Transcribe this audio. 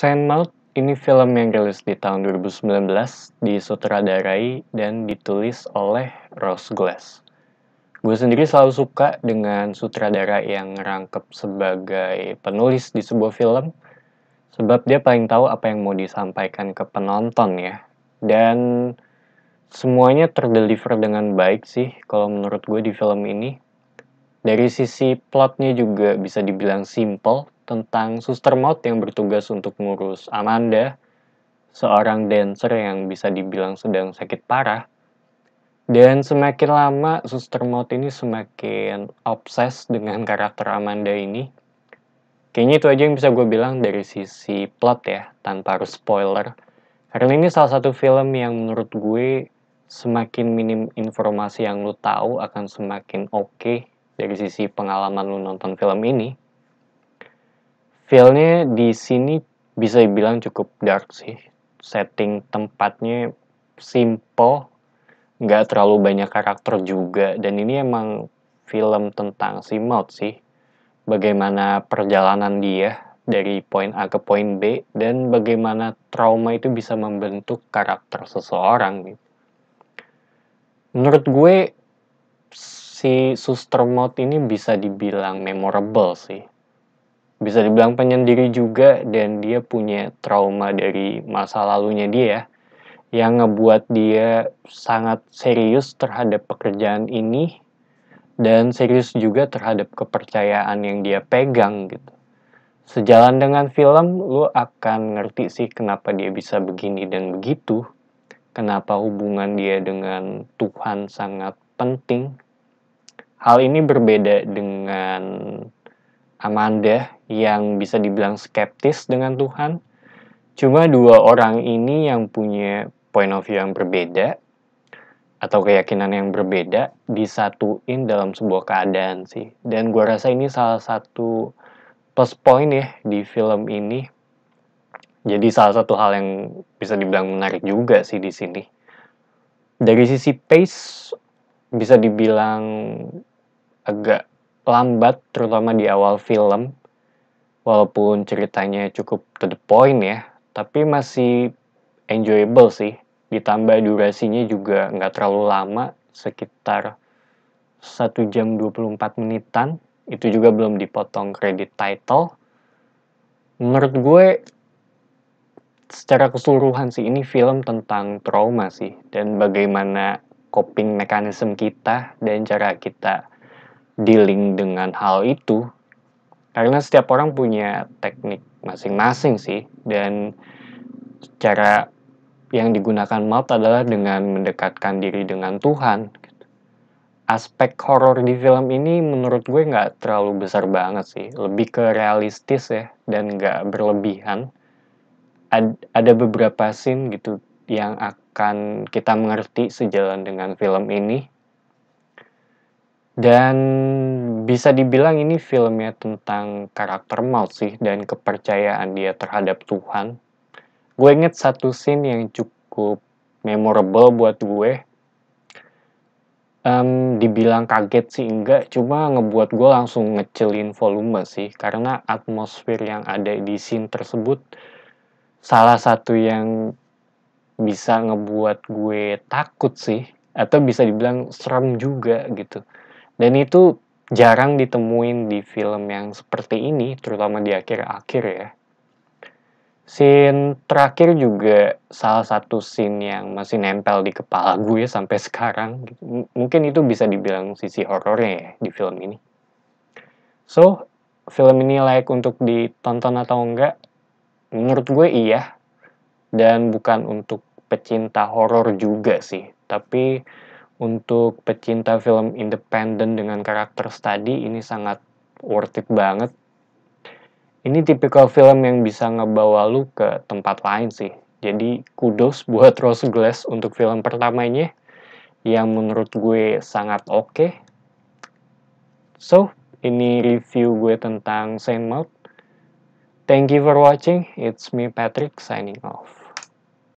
Sandmouth ini film yang rilis di tahun 2019, disutradarai dan ditulis oleh Rose Glass. Gue sendiri selalu suka dengan sutradara yang rangkep sebagai penulis di sebuah film, sebab dia paling tahu apa yang mau disampaikan ke penonton ya. Dan semuanya terdeliver dengan baik sih kalau menurut gue di film ini. Dari sisi plotnya juga bisa dibilang simple, tentang Suster Maud yang bertugas untuk ngurus Amanda, seorang dancer yang bisa dibilang sedang sakit parah. Dan semakin lama Suster Maud ini semakin obses dengan karakter Amanda ini. Kayaknya itu aja yang bisa gue bilang dari sisi plot ya, tanpa harus spoiler. Karena ini salah satu film yang menurut gue semakin minim informasi yang lu tahu akan semakin oke okay dari sisi pengalaman lu nonton film ini feelnya di sini bisa dibilang cukup dark sih. Setting tempatnya simple, nggak terlalu banyak karakter juga. Dan ini emang film tentang si Maud sih. Bagaimana perjalanan dia dari poin A ke poin B dan bagaimana trauma itu bisa membentuk karakter seseorang. Menurut gue si Suster Maud ini bisa dibilang memorable sih bisa dibilang penyendiri juga dan dia punya trauma dari masa lalunya dia ya, yang ngebuat dia sangat serius terhadap pekerjaan ini dan serius juga terhadap kepercayaan yang dia pegang gitu. Sejalan dengan film, lo akan ngerti sih kenapa dia bisa begini dan begitu. Kenapa hubungan dia dengan Tuhan sangat penting. Hal ini berbeda dengan Amanda yang bisa dibilang skeptis dengan Tuhan. Cuma dua orang ini yang punya point of view yang berbeda atau keyakinan yang berbeda disatuin dalam sebuah keadaan sih. Dan gue rasa ini salah satu plus point ya di film ini. Jadi salah satu hal yang bisa dibilang menarik juga sih di sini. Dari sisi pace bisa dibilang agak lambat terutama di awal film walaupun ceritanya cukup to the point ya tapi masih enjoyable sih ditambah durasinya juga nggak terlalu lama sekitar 1 jam 24 menitan itu juga belum dipotong kredit title menurut gue secara keseluruhan sih ini film tentang trauma sih dan bagaimana coping mekanisme kita dan cara kita dealing dengan hal itu karena setiap orang punya teknik masing-masing sih dan cara yang digunakan Malt adalah dengan mendekatkan diri dengan Tuhan. Aspek horor di film ini menurut gue nggak terlalu besar banget sih, lebih ke realistis ya dan nggak berlebihan. Ad, ada beberapa scene gitu yang akan kita mengerti sejalan dengan film ini dan bisa dibilang ini filmnya tentang karakter Maud sih dan kepercayaan dia terhadap Tuhan. Gue inget satu scene yang cukup memorable buat gue. Um, dibilang kaget sih enggak, cuma ngebuat gue langsung ngecilin volume sih. Karena atmosfer yang ada di scene tersebut salah satu yang bisa ngebuat gue takut sih. Atau bisa dibilang serem juga gitu. Dan itu jarang ditemuin di film yang seperti ini, terutama di akhir-akhir ya. Scene terakhir juga salah satu scene yang masih nempel di kepala gue sampai sekarang. M mungkin itu bisa dibilang sisi horornya ya di film ini. So, film ini layak untuk ditonton atau enggak? Menurut gue iya. Dan bukan untuk pecinta horor juga sih. Tapi untuk pecinta film independen dengan karakter study ini sangat worth it banget. Ini tipikal film yang bisa ngebawa lu ke tempat lain sih. Jadi kudos buat Rose Glass untuk film pertamanya yang menurut gue sangat oke. Okay. So, ini review gue tentang Saint Maud. Thank you for watching. It's me Patrick signing off.